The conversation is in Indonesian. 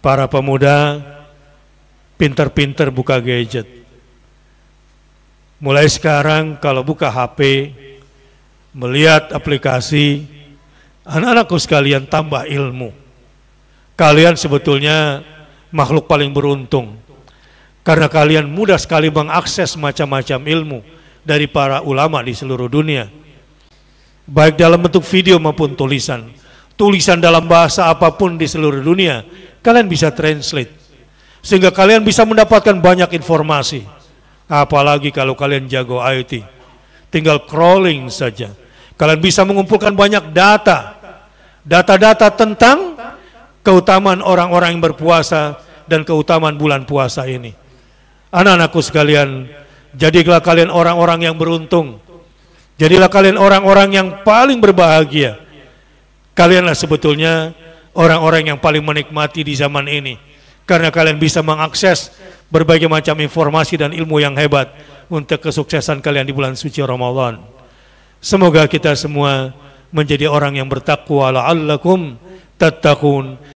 para pemuda pinter-pinter buka gadget. Mulai sekarang kalau buka HP, melihat aplikasi, anak-anakku sekalian tambah ilmu. Kalian sebetulnya makhluk paling beruntung. Karena kalian mudah sekali mengakses macam-macam ilmu dari para ulama di seluruh dunia. Baik dalam bentuk video maupun tulisan. Tulisan dalam bahasa apapun di seluruh dunia kalian bisa translate. Sehingga kalian bisa mendapatkan banyak informasi. Apalagi kalau kalian jago IT. Tinggal crawling saja. Kalian bisa mengumpulkan banyak data. Data-data tentang keutamaan orang-orang yang berpuasa dan keutamaan bulan puasa ini. Anak-anakku sekalian, jadilah kalian orang-orang yang beruntung. Jadilah kalian orang-orang yang paling berbahagia. Kalianlah sebetulnya orang-orang yang paling menikmati di zaman ini karena kalian bisa mengakses berbagai macam informasi dan ilmu yang hebat untuk kesuksesan kalian di bulan suci Ramadan. Semoga kita semua menjadi orang yang bertakwa la'allakum tattaqun